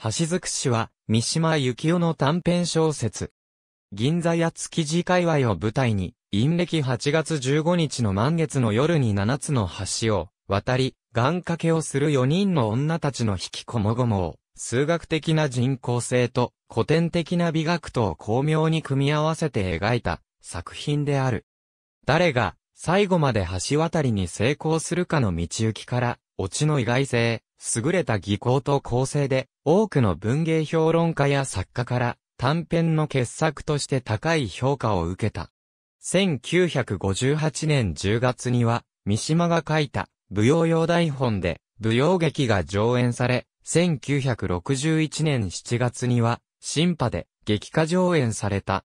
橋尽くしは、三島幸紀夫の短編小説。銀座や築地界隈を舞台に、陰暦8月15日の満月の夜に7つの橋を渡り、願掛けをする4人の女たちの引きこもごもを、数学的な人工性と古典的な美学とを巧妙に組み合わせて描いた作品である。誰が最後まで橋渡りに成功するかの道行きから、オチの意外性、優れた技巧と構成で、多くの文芸評論家や作家から短編の傑作として高い評価を受けた。1958年10月には、三島が書いた舞踊用台本で舞踊劇が上演され、1961年7月には、新派で劇化上演された。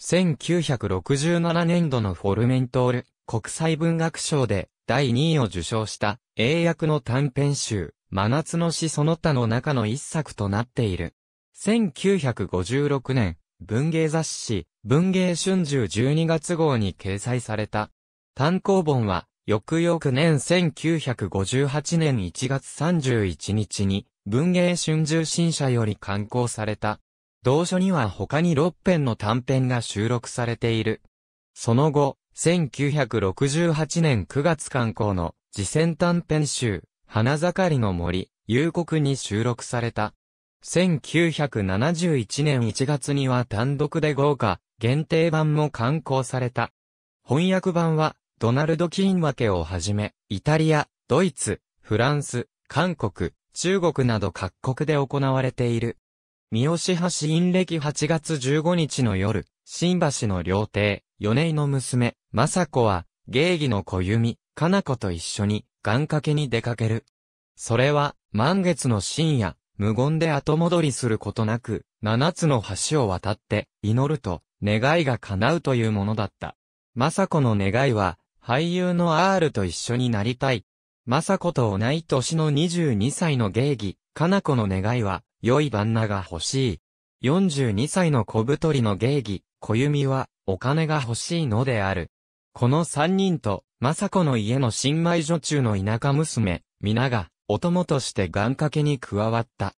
1967年度のフォルメントール国際文学賞で第2位を受賞した英訳の短編集真夏の詩その他の中の一作となっている。1956年、文芸雑誌、文芸春秋12月号に掲載された。単行本は、翌々年1958年1月31日に、文芸春秋新社より刊行された。同書には他に6編の短編が収録されている。その後、1968年9月刊行の次戦短編集、花盛りの森、夕刻に収録された。1971年1月には単独で豪華、限定版も刊行された。翻訳版は、ドナルド・キーンワケをはじめ、イタリア、ドイツ、フランス、韓国、中国など各国で行われている。三好橋死因歴8月15日の夜、新橋の料亭、米井の娘、雅子は、芸妓の小弓、かな子と一緒に、願掛けに出かける。それは、満月の深夜、無言で後戻りすることなく、七つの橋を渡って、祈ると、願いが叶うというものだった。雅子の願いは、俳優の R と一緒になりたい。雅子と同い年の22歳の芸妓、かな子の願いは、良い旦那が欲しい。42歳の小太りの芸妓、小弓は、お金が欲しいのである。この三人と、政子の家の新米女中の田舎娘、皆が、お供として願掛けに加わった。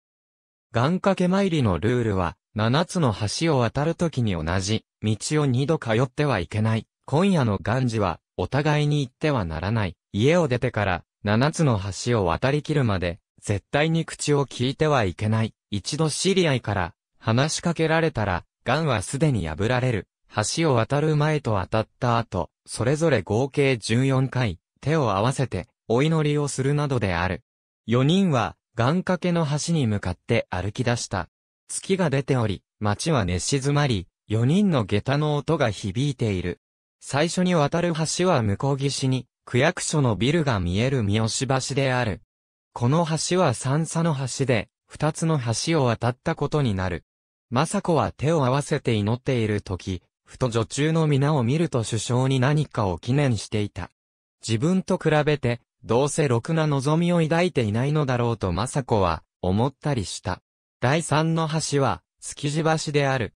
願掛け参りのルールは、七つの橋を渡るときに同じ、道を二度通ってはいけない。今夜の願寺は、お互いに行ってはならない。家を出てから、七つの橋を渡りきるまで、絶対に口を聞いてはいけない。一度知り合いから、話しかけられたら、願はすでに破られる。橋を渡る前と渡った後、それぞれ合計14回、手を合わせて、お祈りをするなどである。4人は、願掛けの橋に向かって歩き出した。月が出ており、街は寝静まり、4人の下駄の音が響いている。最初に渡る橋は向こう岸に、区役所のビルが見える三好橋である。この橋は三佐の橋で、二つの橋を渡ったことになる。政子は手を合わせて祈っている時、ふと女中の皆を見ると首相に何かを記念していた。自分と比べて、どうせろくな望みを抱いていないのだろうと政子は、思ったりした。第三の橋は、築地橋である。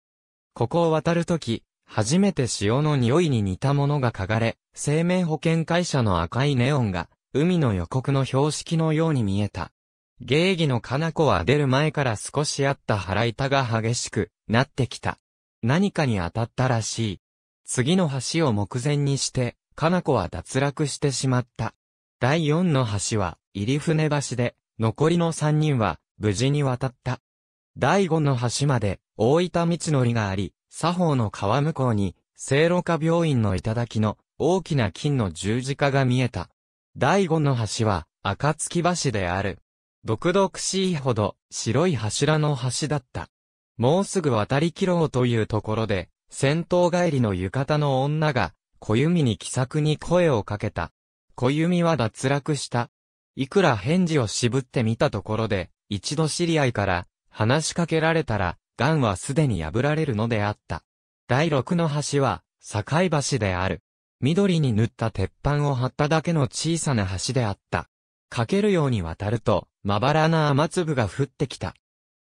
ここを渡るとき、初めて潮の匂いに似たものが嗅がれ、生命保険会社の赤いネオンが、海の予告の標識のように見えた。芸妓のかな子は出る前から少しあった腹痛が激しくなってきた。何かに当たったらしい。次の橋を目前にして、かな子は脱落してしまった。第四の橋は、入船橋で、残りの三人は、無事に渡った。第五の橋まで、大分道のりがあり、作法の川向こうに、聖路加病院の頂の、大きな金の十字架が見えた。第五の橋は、暁橋である。毒々しいほど、白い柱の橋だった。もうすぐ渡り切ろうというところで、戦闘帰りの浴衣の女が、小弓に気さくに声をかけた。小弓は脱落した。いくら返事を渋ってみたところで、一度知り合いから、話しかけられたら、ガンはすでに破られるのであった。第六の橋は、境橋である。緑に塗った鉄板を張っただけの小さな橋であった。かけるように渡ると、まばらな雨粒が降ってきた。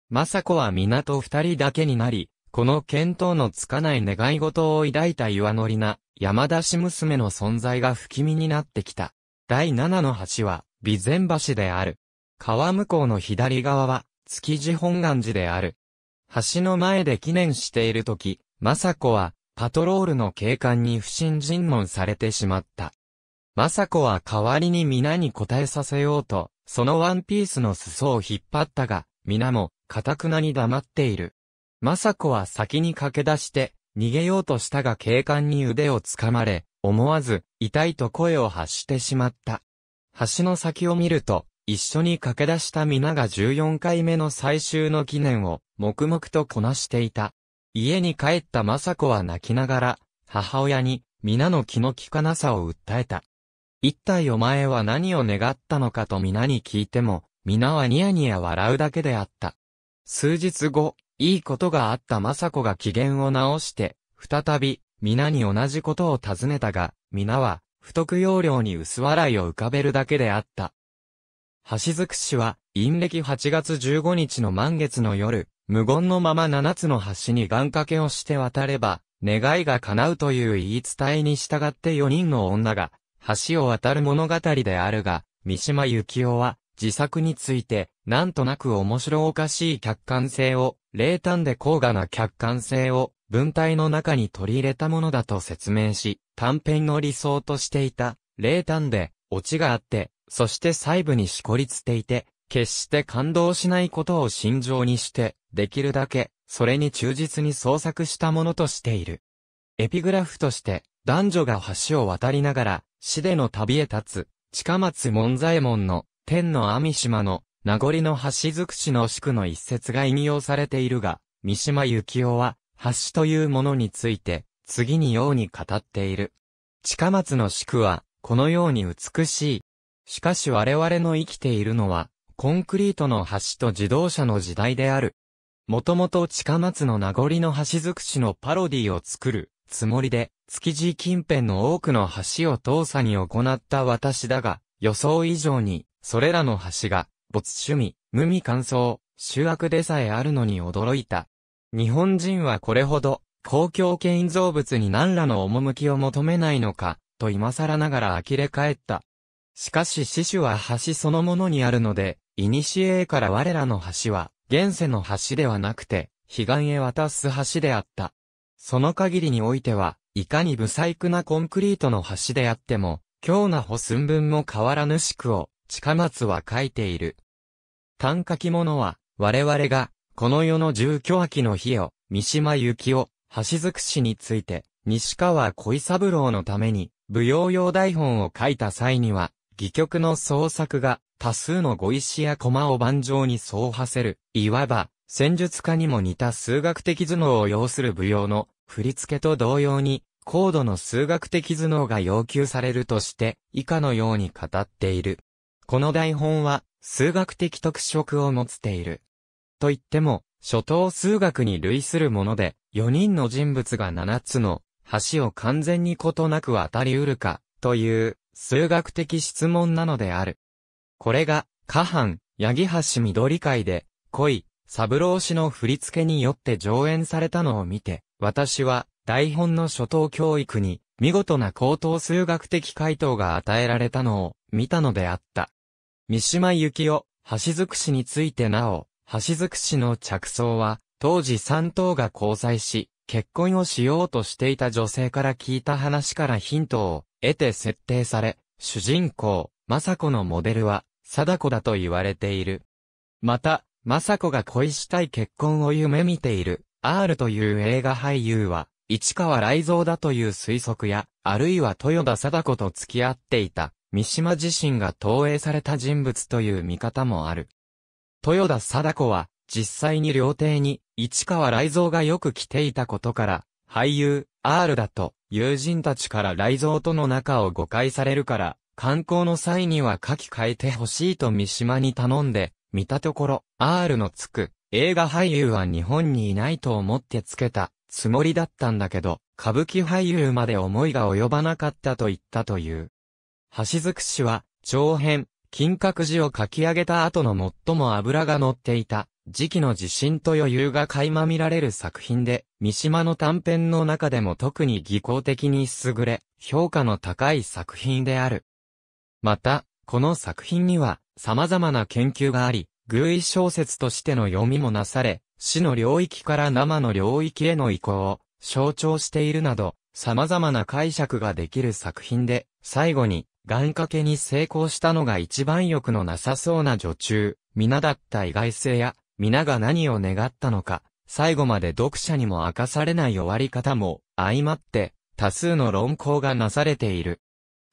政子は皆と二人だけになり、この見当のつかない願い事を抱いた岩のりな、山出し娘の存在が不気味になってきた。第七の橋は、備前橋である。川向こうの左側は、築地本願寺である。橋の前で記念しているとき、政子は、パトロールの警官に不審尋問されてしまった。政子は代わりに皆に答えさせようと、そのワンピースの裾を引っ張ったが、皆も、かたくなに黙っている。雅子は先に駆け出して、逃げようとしたが警官に腕をつかまれ、思わず、痛いと声を発してしまった。橋の先を見ると、一緒に駆け出した皆が14回目の最終の記念を、黙々とこなしていた。家に帰った雅子は泣きながら、母親に、皆の気の利かなさを訴えた。一体お前は何を願ったのかと皆に聞いても、皆はニヤニヤ笑うだけであった。数日後、いいことがあった政子が機嫌を直して、再び、皆に同じことを尋ねたが、皆は、不得要領に薄笑いを浮かべるだけであった。橋づくしは、陰暦8月15日の満月の夜、無言のまま7つの橋に願掛けをして渡れば、願いが叶うという言い伝えに従って4人の女が、橋を渡る物語であるが、三島幸男は、自作について、なんとなく面白おかしい客観性を、冷淡で高画な客観性を、文体の中に取り入れたものだと説明し、短編の理想としていた、冷淡で、オチがあって、そして細部にしこりつていて、決して感動しないことを心情にして、できるだけ、それに忠実に創作したものとしている。エピグラフとして、男女が橋を渡りながら、死での旅へ立つ、近松門左衛門の天の網島の名残の橋尽くしの宿の一節が引用されているが、三島由紀夫は、橋というものについて、次にように語っている。近松の宿は、このように美しい。しかし我々の生きているのは、コンクリートの橋と自動車の時代である。もともと近松の名残の橋尽くしのパロディを作るつもりで、築地近辺の多くの橋を当社に行った私だが、予想以上にそれらの橋が、没趣味、無味乾燥、醜悪でさえあるのに驚いた。日本人はこれほど、公共建造物に何らの趣を求めないのか、と今更ながら呆れ返った。しかし死守は橋そのものにあるので、古から我らの橋は、現世の橋ではなくて、彼岸へ渡す橋であった。その限りにおいては、いかに不細工なコンクリートの橋であっても、強な保寸分も変わらぬしくを、近松は書いている。短書き物は、我々が、この世の住居秋の日を、三島由紀夫、橋尽くしについて、西川井三郎のために、舞踊用台本を書いた際には、戯曲の創作が、多数の語石や駒を盤上に走破せる、いわば、戦術家にも似た数学的頭脳を要する舞踊の、振り付けと同様に、高度の数学的頭脳が要求されるとして、以下のように語っている。この台本は、数学的特色を持っている。と言っても、初等数学に類するもので、4人の人物が7つの橋を完全にことなく渡りうるか、という数学的質問なのである。これが、下半、八木橋緑会で、恋、三郎氏の振り付けによって上演されたのを見て、私は、台本の初等教育に、見事な高等数学的回答が与えられたのを、見たのであった。三島由紀夫、橋尽くしについてなお、橋尽くしの着想は、当時三党が交際し、結婚をしようとしていた女性から聞いた話からヒントを得て設定され、主人公、政子のモデルは、貞子だと言われている。また、政子が恋したい結婚を夢見ている、R という映画俳優は、市川雷蔵だという推測や、あるいは豊田貞子と付き合っていた。三島自身が投影された人物という見方もある。豊田貞子は、実際に料亭に、市川雷蔵がよく来ていたことから、俳優、R だと、友人たちから雷蔵との仲を誤解されるから、観光の際には書き換えてほしいと三島に頼んで、見たところ、R のつく、映画俳優は日本にいないと思ってつけた、つもりだったんだけど、歌舞伎俳優まで思いが及ばなかったと言ったという。橋尽くしは、長編、金閣寺を書き上げた後の最も油が乗っていた、時期の地震と余裕が垣間見られる作品で、三島の短編の中でも特に技巧的に優れ、評価の高い作品である。また、この作品には、様々な研究があり、偶意小説としての読みもなされ、死の領域から生の領域への移行を象徴しているなど、様々な解釈ができる作品で、最後に、願掛けに成功したのが一番欲のなさそうな女中、皆だった意外性や、皆が何を願ったのか、最後まで読者にも明かされない終わり方も、相まって、多数の論考がなされている。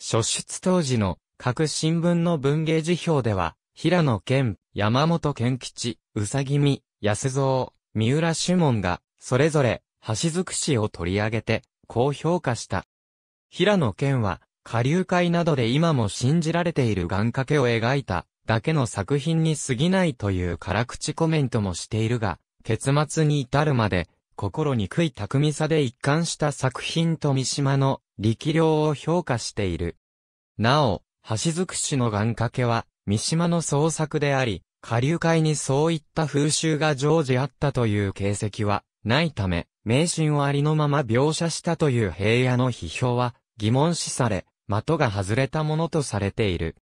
初出当時の各新聞の文芸辞表では、平野健、山本健吉、うさぎみ、安蔵、三浦主門が、それぞれ、橋づくしを取り上げて、こう評価した。平野健は、下流会などで今も信じられている願掛けを描いただけの作品に過ぎないという辛口コメントもしているが、結末に至るまで、心に悔い巧みさで一貫した作品と三島の力量を評価している。なお、橋尽くしの願掛けは、三島の創作であり、下流会にそういった風習が常時あったという形跡は、ないため、迷信をありのまま描写したという平野の批評は、疑問視され、的が外れたものとされている。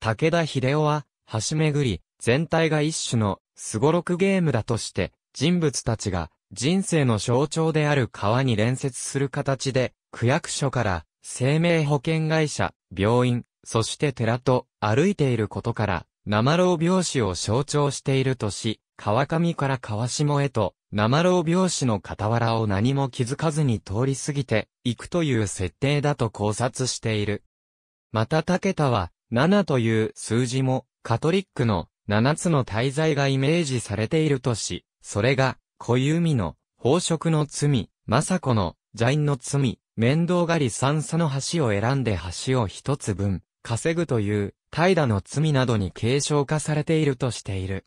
武田秀夫は、橋巡り、全体が一種の、すごろくゲームだとして、人物たちが、人生の象徴である川に連接する形で、区役所から、生命保険会社、病院、そして寺と、歩いていることから、生老病死を象徴しているとし、川上から川下へと、生老病死の傍らを何も気づかずに通り過ぎて、行くという設定だと考察している。また武田は、7という数字も、カトリックの7つの滞在がイメージされているとし、それが、固弓の、宝飾の罪、政子の、邪因の罪、面倒狩り三叉の橋を選んで橋を一つ分、稼ぐという、怠惰の罪などに継承化されているとしている。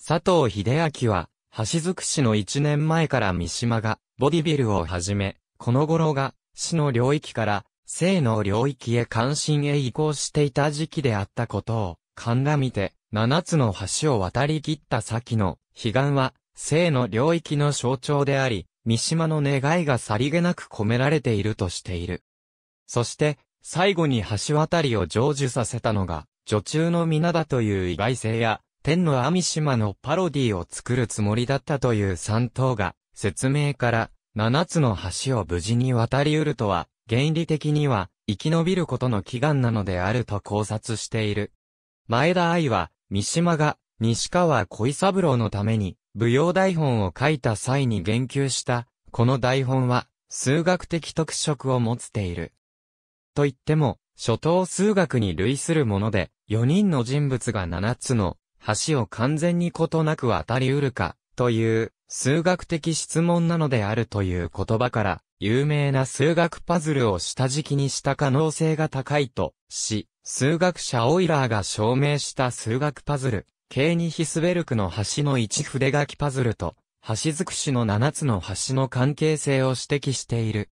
佐藤秀明は、橋づくしの1年前から三島が、ボディビルをはじめ、この頃が、市の領域から、性の領域へ関心へ移行していた時期であったことを、鑑みて、七つの橋を渡り切った先の、悲願は、性の領域の象徴であり、三島の願いがさりげなく込められているとしている。そして、最後に橋渡りを成就させたのが、女中の皆だという意外性や、天の網島のパロディを作るつもりだったという三等が、説明から、七つの橋を無事に渡り得るとは、原理的には、生き延びることの祈願なのであると考察している。前田愛は、三島が、西川小三郎のために、舞踊台本を書いた際に言及した、この台本は、数学的特色を持っている。と言っても、初等数学に類するもので、4人の人物が七つの橋を完全にことなく渡り得るか、という、数学的質問なのであるという言葉から、有名な数学パズルを下敷きにした可能性が高いと、し、数学者オイラーが証明した数学パズル、ケーニヒスベルクの橋の一筆書きパズルと、橋尽くしの七つの橋の関係性を指摘している。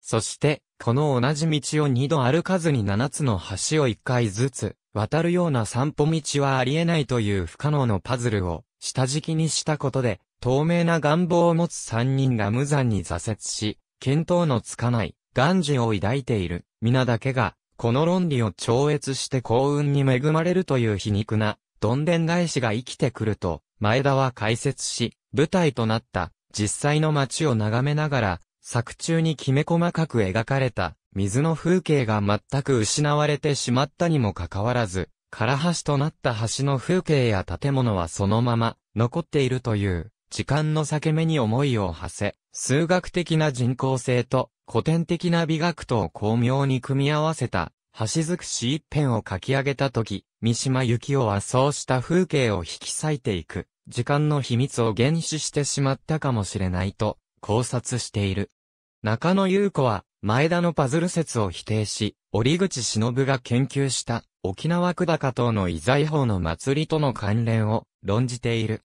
そして、この同じ道を二度歩かずに七つの橋を一回ずつ、渡るような散歩道はありえないという不可能のパズルを下敷きにしたことで、透明な願望を持つ三人が無残に挫折し、見当のつかない願事を抱いている皆だけが、この論理を超越して幸運に恵まれるという皮肉な、どんでん返しが生きてくると、前田は解説し、舞台となった実際の街を眺めながら、作中にきめ細かく描かれた水の風景が全く失われてしまったにもかかわらず、唐橋となった橋の風景や建物はそのまま残っているという、時間の裂け目に思いを馳せ、数学的な人工性と古典的な美学とを巧妙に組み合わせた、橋尽くし一辺を書き上げたとき、三島幸紀夫はそうした風景を引き裂いていく、時間の秘密を原始してしまったかもしれないと、考察している。中野優子は、前田のパズル説を否定し、折口忍が研究した沖縄久高等の遺財法の祭りとの関連を論じている。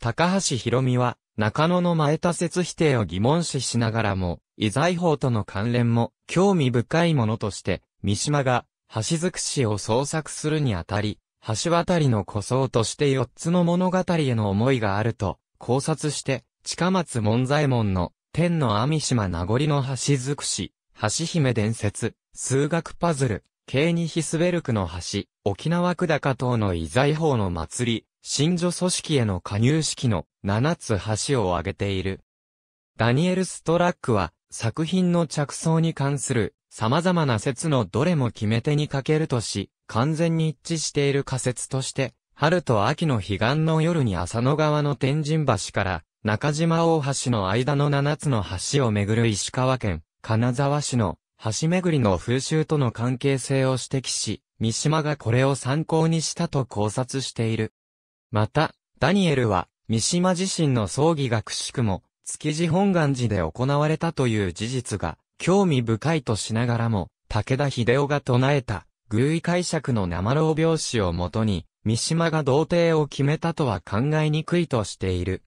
高橋博美は、中野の前田説否定を疑問視しながらも、遺財法との関連も興味深いものとして、三島が橋尽くしを創作するにあたり、橋渡りの古僧として四つの物語への思いがあると考察して、近松門左衛門の天の網島名残の橋尽くし、橋姫伝説、数学パズル、ケーニヒスベルクの橋、沖縄久高等の遺財法の祭り、新女組織への加入式の7つ橋を挙げている。ダニエル・ストラックは作品の着想に関する様々な説のどれも決め手に欠けるとし、完全に一致している仮説として、春と秋の彼岸の夜に浅野川の天神橋から中島大橋の間の7つの橋をめぐる石川県、金沢市の橋めぐりの風習との関係性を指摘し、三島がこれを参考にしたと考察している。また、ダニエルは、三島自身の葬儀がくしくも、築地本願寺で行われたという事実が、興味深いとしながらも、武田秀夫が唱えた、偶意解釈の生老病死をもとに、三島が童貞を決めたとは考えにくいとしている。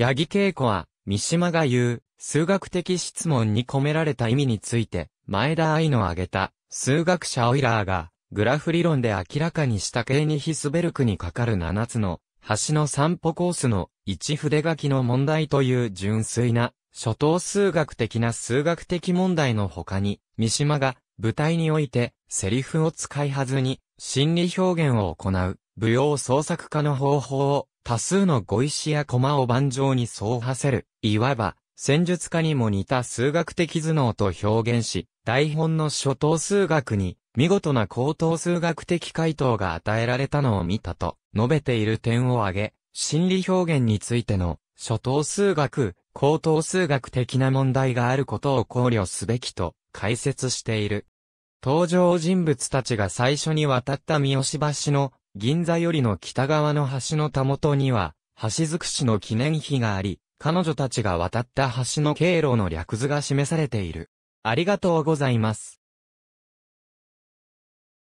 八木恵子は、三島が言う、数学的質問に込められた意味について、前田愛の挙げた、数学者オイラーが、グラフ理論で明らかにしたケにニヒスベルクにかかる7つの、橋の散歩コースの一筆書きの問題という純粋な、初等数学的な数学的問題の他に、三島が舞台においてセリフを使いはずに心理表現を行う、舞踊創作家の方法を多数の碁石や駒を盤上にそうはせる、いわば、戦術家にも似た数学的頭脳と表現し、台本の初等数学に、見事な高等数学的回答が与えられたのを見たと、述べている点を挙げ、心理表現についての、初等数学、高等数学的な問題があることを考慮すべきと、解説している。登場人物たちが最初に渡った三好橋の銀座よりの北側の橋のたもとには、橋づくしの記念碑があり、彼女たちが渡った橋の経路の略図が示されている。ありがとうございます。